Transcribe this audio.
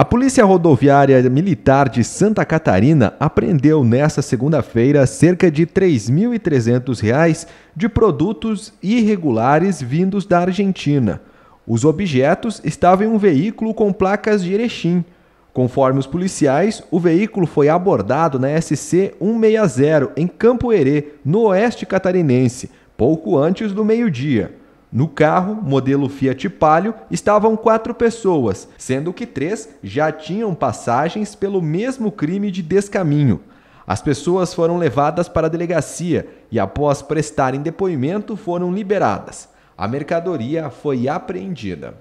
A Polícia Rodoviária Militar de Santa Catarina apreendeu nesta segunda-feira cerca de R$ 3.300 de produtos irregulares vindos da Argentina. Os objetos estavam em um veículo com placas de Erechim. Conforme os policiais, o veículo foi abordado na SC 160 em Campo Herê, no oeste catarinense, pouco antes do meio-dia. No carro, modelo Fiat Palio, estavam quatro pessoas, sendo que três já tinham passagens pelo mesmo crime de descaminho. As pessoas foram levadas para a delegacia e, após prestarem depoimento, foram liberadas. A mercadoria foi apreendida.